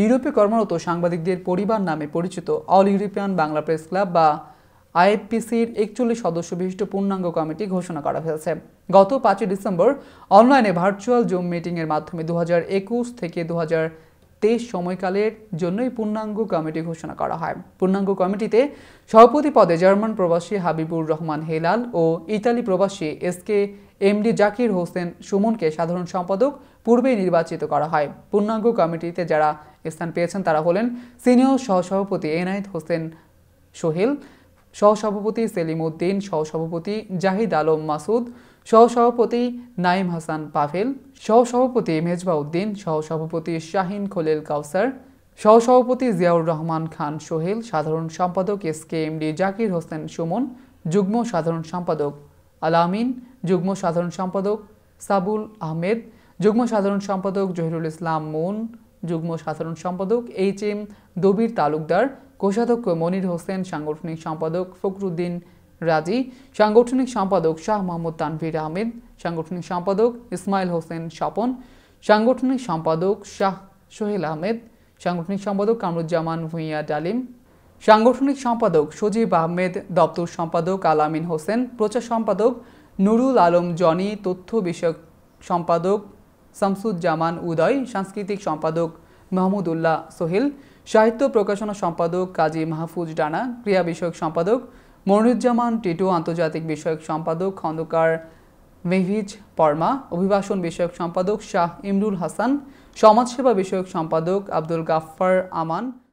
ইউরোপে কর্মরত সাংবাদিকদের পরিবার নামে পরিচিত all European Bangla press club বা আইএফপিসির একচল্লিশ সদস্য বিশিষ্ট পূর্ণাঙ্গ কমিটি ঘোষণা করা হয়েছে গত পাঁচই ডিসেম্বর অনলাইনে ভার্চুয়াল জুম মিটিংয়ের মাধ্যমে দু থেকে দু তেইশ সময়কালের জন্যই পূর্ণাঙ্গ কমিটি ঘোষণা করা হয় পূর্ণাঙ্গ কমিটিতে সভাপতি পদে জার্মান প্রবাসী হাবিবুর রহমান হেলাল ও ইতালি প্রবাসী S K MD Zakir Hossain সুমনকে সাধারণ সম্পাদক পূর্বেই নির্বাচিত করা হয় পূর্ণাঙ্গ কমিটিতে যারা স্থান পেয়েছেন তারা হলেন সিনিয়র সহসভাপতি এনায়েত হোসেন সোহেল সহসভাপতি সেলিম উদ্দিন সহসভাপতি জাহিদ আলম মাসুদ সহসভাপতি নাইম হাসান পাভেল সহসভাপতি মেজবা উদ্দিন সহসভাপতি শাহিন খোলেল কাউসার সহসভাপতি জিয়াউর রহমান খান সোহেল সাধারণ সম্পাদক S K M D Zakir Hossain Sumon যুগ্ম সাধারণ সম্পাদক আলামিন যুগ্ম সাধারণ সম্পাদক সাবুল আহমেদ যুগ্ম সাধারণ সম্পাদক জহিরুল ইসলাম মুন যুগ্ম সাধারণ সম্পাদক এইচ এম দবির তালুকদার কোষাধ্যক্ষ মনির হোসেন সাংগঠনিক সম্পাদক ফখরুদ্দিন রাজি সাংগঠনিক সম্পাদক শাহ মোহাম্মদ তানভীর আহমেদ সাংগঠনিক সম্পাদক ইসমাইল হোসেন স্বপন সাংগঠনিক সম্পাদক শাহ সোহেল আহমেদ সাংগঠনিক সম্পাদক কামরুজ্জামান ভূঁইয়া ডালিম সাংগঠনিক সম্পাদক সজীব আহমেদ দপ্তর সম্পাদক আলামিন হোসেন প্রচার সম্পাদক নুরুল আলম জনি তথ্য বিষয়ক সম্পাদক শামসুজ্জামান উদয় সাংস্কৃতিক সম্পাদক মাহমুদুল্লাহ সোহেল সাহিত্য প্রকাশনা সম্পাদক কাজী মাহফুজ ডানা ক্রীড়া বিষয়ক সম্পাদক মনিরুজ্জামান টিটু আন্তর্জাতিক বিষয়ক সম্পাদক খন্দকার মেভিজ পর্মা অভিবাসন বিষয়ক সম্পাদক শাহ ইমরুল হাসান সমাজসেবা বিষয়ক সম্পাদক আব্দুল গাফফার আমান